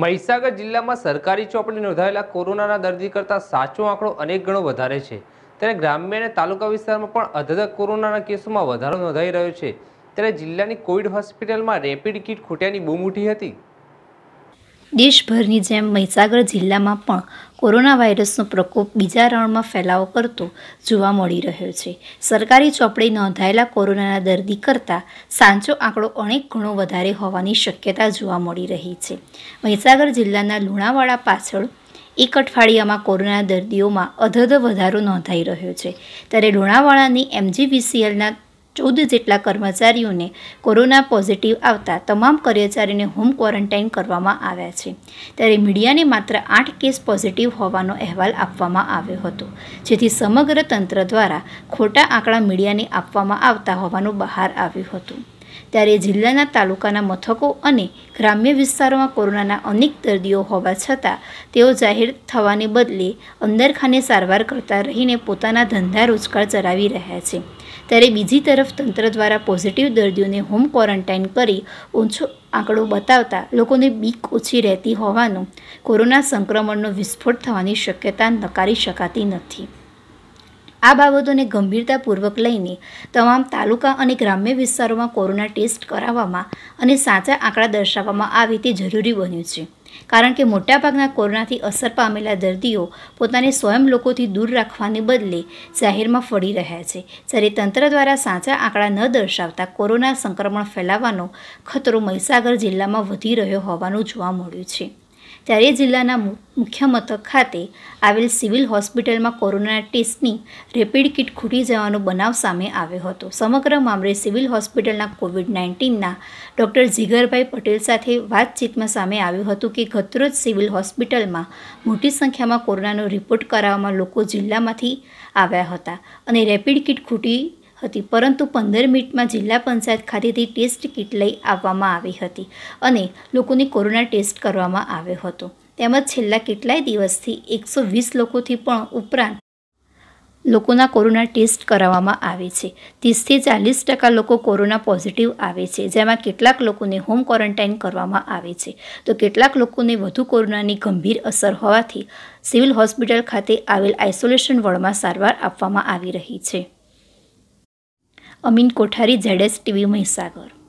મહીસાગર જિલ્લામાં સરકારી ચોપડી નોંધાયેલા કોરોનાના દર્દી કરતાં સાચો આંકડો અનેક ગણો વધારે છે ત્યારે ગ્રામ્ય અને તાલુકા વિસ્તારમાં પણ અધધક કોરોનાના કેસોમાં વધારો નોંધાઈ રહ્યો છે ત્યારે જિલ્લાની કોવિડ હોસ્પિટલમાં રેપિડ કિટ ખૂટ્યાની બૂમ ઉઠી હતી દેશભરની જેમ મહીસાગર જિલ્લામાં પણ કોરોના વાયરસનો પ્રકોપ બીજા રાઉન્ડમાં ફેલાવો કરતો જોવા મળી રહ્યો છે સરકારી ચોપડે નોંધાયેલા કોરોનાના દર્દી કરતાં સાચો આંકડો અનેક ગણો વધારે હોવાની શક્યતા જોવા મળી રહી છે મહીસાગર જિલ્લાના લુણાવાડા પાછળ એક અઠવાડિયામાં કોરોના દર્દીઓમાં અધધ વધારો નોંધાઈ રહ્યો છે ત્યારે લુણાવાડાની એમજીવીસીએલના ચૌદ જેટલા કર્મચારીઓને કોરોના પોઝિટિવ આવતા તમામ કર્મચારીઓને હોમ ક્વોરન્ટાઇન કરવામાં આવ્યા છે ત્યારે મીડિયાને માત્ર આઠ કેસ પોઝિટિવ હોવાનો અહેવાલ આપવામાં આવ્યો હતો જેથી સમગ્ર તંત્ર દ્વારા ખોટા આંકડા મીડિયાને આપવામાં આવતા હોવાનું બહાર આવ્યું હતું ત્યારે જિલ્લાના તાલુકાના મથકો અને ગ્રામ્ય વિસ્તારોમાં કોરોનાના અનેક દર્દીઓ હોવા છતાં તેઓ જાહેર થવાને બદલે અંદરખાને સારવાર કરતા રહીને પોતાના ધંધા રોજગાર ચલાવી રહ્યા છે ત્યારે બીજી તરફ તંત્ર દ્વારા પોઝિટિવ દર્દીઓને હોમ ક્વોરન્ટાઇન કરી ઓછો આંકડો બતાવતા લોકોને બીક ઓછી રહેતી હોવાનું કોરોના સંક્રમણનો વિસ્ફોટ થવાની શક્યતા નકારી શકાતી નથી આ બાબતોને ગંભીરતાપૂર્વક લઈને તમામ તાલુકા અને ગ્રામ્ય વિસ્તારોમાં કોરોના ટેસ્ટ કરાવવામાં અને સાચા આંકડા દર્શાવવામાં આવે તે જરૂરી બન્યું છે કારણ કે મોટાભાગના કોરોનાથી અસર પામેલા દર્દીઓ પોતાને સ્વયં લોકોથી દૂર રાખવાને બદલે જાહેરમાં ફળી રહ્યા છે જ્યારે તંત્ર દ્વારા સાચા આંકડા ન દર્શાવતા કોરોના સંક્રમણ ફેલાવાનો ખતરો મહીસાગર જિલ્લામાં વધી રહ્યો હોવાનું જોવા મળ્યું છે ત્યારે જિલ્લાના મુખ્ય મથક ખાતે આવેલ સિવિલ હોસ્પિટલમાં કોરોના ટેસ્ટની રેપિડ કિટ ખૂટી જવાનો બનાવ સામે આવ્યો હતો સમગ્ર મામલે સિવિલ હોસ્પિટલના કોવિડ નાઇન્ટીનના ડૉક્ટર જીગરભાઈ પટેલ સાથે વાતચીતમાં સામે આવ્યું હતું કે ગતરોજ સિવિલ હોસ્પિટલમાં મોટી સંખ્યામાં કોરોનાનો રિપોર્ટ કરાવવામાં લોકો જિલ્લામાંથી આવ્યા હતા અને રેપિડ કિટ ખૂટી હતી પરંતુ પંદર મિનિટમાં જિલ્લા પંચાયત ખાતેથી ટેસ્ટ કિટ લઈ આવવામાં આવી હતી અને લોકોને કોરોના ટેસ્ટ કરવામાં આવ્યો હતો તેમજ છેલ્લા કેટલાય દિવસથી એકસો વીસ લોકોથી પણ ઉપરાંત લોકોના કોરોના ટેસ્ટ કરાવવામાં આવે છે ત્રીસથી ચાલીસ ટકા લોકો કોરોના પોઝિટિવ આવે છે જેમાં કેટલાક લોકોને હોમ ક્વોરન્ટાઇન કરવામાં આવે છે તો કેટલાક લોકોને વધુ કોરોનાની ગંભીર અસર હોવાથી સિવિલ હોસ્પિટલ ખાતે આવેલ આઇસોલેશન વોર્ડમાં સારવાર આપવામાં આવી રહી છે अमिन कोठारी जेडेस टिभी महिसागर